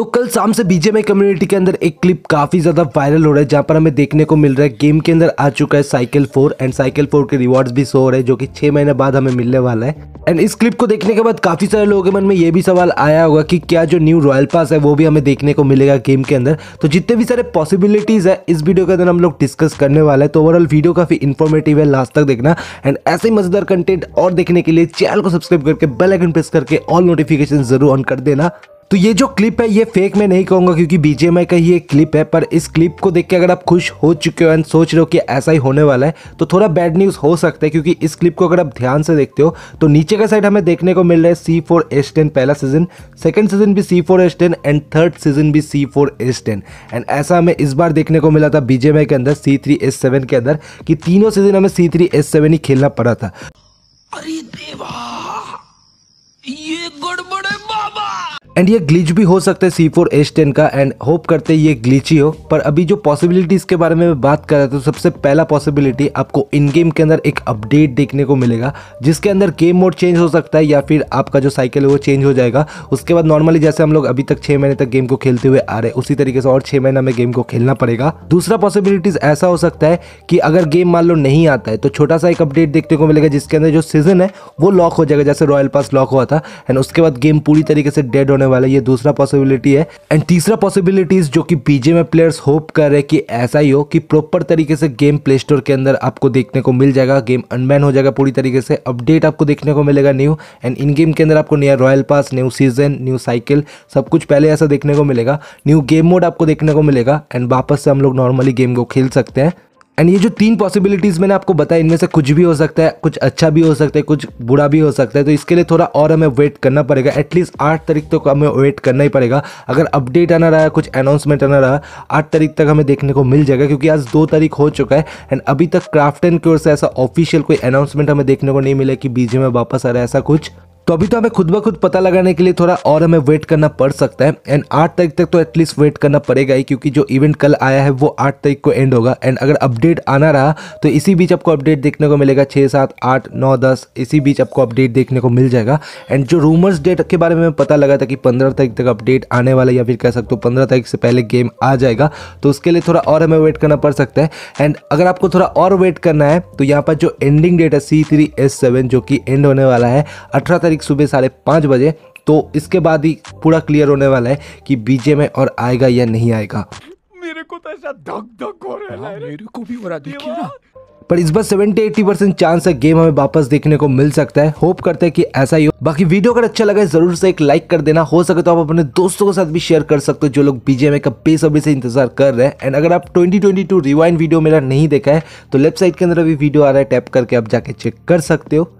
तो कल शाम से बीजेमआई कम्युनिटी के अंदर एक क्लिप काफी ज्यादा वायरल हो रहा है जहां पर हमें देखने को मिल रहा है गेम के अंदर आ चुका है cycle four and cycle four के रिवॉर्ड्स भी शो हो रहे हैं जो कि छह महीने बाद हमें मिलने वाला है एंड इस क्लिप को देखने के बाद काफी सारे लोगों के मन में ये भी सवाल आया होगा कि क्या जो न्यू रॉयल पास है वो भी हमें देखने को मिलेगा गेम के अंदर तो जितने भी सारे पॉसिबिलिटीज है इस वीडियो के अंदर हम लोग डिस्कस करने वाले हैं तो ओवरऑल वीडियो काफी इन्फॉर्मेटिव है लास्ट तक देखना एंड ऐसे ही मजेदार कंटेंट और देखने के लिए चैनल को सब्सक्राइब करके बेलाइकन प्रेस करके ऑल नोटिफिकेशन जरूर ऑन कर देना तो ये जो क्लिप है ये फेक में नहीं कहूंगा क्योंकि बीजेएमआई का ही एक क्लिप है पर इस क्लिप को देख के अगर आप खुश हो चुके हो एंड सोच रहे हो कि ऐसा ही होने वाला है तो थोड़ा बैड न्यूज़ हो सकता है क्योंकि इस क्लिप को अगर आप ध्यान से देखते हो तो नीचे का साइड हमें देखने को मिल रहा है सी फोर एस टेन पहला सीजन सेकेंड सीजन भी C four S ten and third season भी C four S ten and ऐसा हमें इस बार देखने को मिला था बीजेएमआई के अंदर सी थ्री एस सेवन के अंदर कि तीनों सीजन हमें सी थ्री एस सेवन ही खेलना पड़ा था अरे देवा ये एंड ये ग्लिच भी हो सकता है सी फोर एच टेन का एंड होप करते हैं ये ग्लिच ही हो पर अभी जो पॉसिबिलिटीज़ के बारे में मैं बात कर रहा था तो सबसे पहला पॉसिबिलिटी आपको इन गेम के अंदर एक अपडेट देखने को मिलेगा जिसके अंदर गेम मोड चेंज हो सकता है या फिर आपका जो साइकिल है वो चेंज हो जाएगा उसके बाद नॉर्मली जैसे हम लोग अभी तक छः महीने तक गेम को खेलते हुए आ रहे उसी तरीके से और छः महीना में गेम को खेलना पड़ेगा दूसरा पॉसिबिलिटीज़ ऐसा हो सकता है कि अगर गेम मान लो नहीं आता है तो छोटा सा एक अपडेट देखने को मिलेगा जिसके अंदर जो सीजन है वो लॉक हो जाएगा जैसे रॉयल पास लॉक हुआ था एंड उसके बाद गेम पूरी तरीके से डेड होने वाला है ये दूसरा पॉसिबिलिटी है एंड तीसरा पॉसिबिलिटीज जो कि पीजे में प्लेयर्स होप कर रहे कि ऐसा ही हो कि प्रॉपर तरीके से गेम प्ले स्टोर के अंदर आपको देखने को मिल जाएगा गेम अनबैन हो जाएगा पूरी तरीके से अपडेट आपको देखने को मिलेगा न्यू एंड इन गेम के अंदर आपको नया royal pass new season new cycle सब कुछ पहले ऐसा देखने को मिलेगा न्यू गेम मोड आपको देखने को मिलेगा एंड वापस से हम लोग नॉर्मली गेम को खेल सकते हैं एंड ये जो तीन पॉसिबिलिटीज़ मैंने आपको बताया इनमें से कुछ भी हो सकता है कुछ अच्छा भी हो सकता है कुछ बुरा भी हो सकता है तो इसके लिए थोड़ा और हमें वेट करना पड़ेगा एटलीस्ट आठ तारीख तक तो हमें वेट करना ही पड़ेगा अगर अपडेट आना रहा कुछ अनाउंसमेंट आना रहा आठ तारीख तक हमें देखने को मिल जाएगा क्योंकि आज दो तारीख हो चुका है एंड अभी तक क्राफ्ट एंड क्योर से ऐसा ऑफिशियल कोई अनाउंसमेंट हमें देखने को नहीं मिला कि बीजे में वापस आ रहा है ऐसा कुछ तो अभी तो हमें खुद ब खुद पता लगाने के लिए थोड़ा और हमें वेट करना पड़ सकता है एंड आठ तारीख तक तो एटलीस्ट वेट करना पड़ेगा ही क्योंकि जो इवेंट कल आया है वो आठ तारीख को एंड होगा एंड अगर अपडेट आना रहा तो इसी बीच आपको अपडेट देखने को मिलेगा छः सात आठ नौ दस इसी बीच आपको अपडेट देखने को मिल जाएगा एंड जो रूमर्स डेट के बारे में पता लगा था कि पंद्रह तारीख तक अपडेट आने वाला या फिर कह सकते हो पंद्रह तारीख से पहले गेम आ जाएगा तो उसके लिए थोड़ा और हमें वेट करना पड़ सकता है एंड अगर आपको थोड़ा और वेट करना है तो यहाँ पर जो एंडिंग डेट है सी थ्री एस सेवन जो कि एंड होने वाला है अठारह तारीख ठीक सुबह साढ़े पाँच बजे तो इसके बाद ही पूरा क्लियर होने वाला है कि बीजे में और आएगा या नहीं आएगा मेरे को तो ऐसा धक धक हो रहा है हाँ, मेरे को भी हो रहा देखिए ना पर इस बार 70-80 परसेंट चांस है गेम हमें वापस देखने को मिल सकता है होप करते हैं कि ऐसा ही हो बाकी वीडियो अगर अच्छा लगा है जरूर से एक लाइक कर देना हो सके तो आप अपने दोस्तों के साथ भी शेयर कर सकते हो जो लोग बीजेम का बेसब्री से इंतजार कर रहे हैं एंड अगर आप 2022 रिवाइंड वीडियो मेरा नहीं देखा है तो लेफ्ट साइड के अंदर अभी वीडियो आ रहा है टैप करके आप जाके चेक कर सकते हो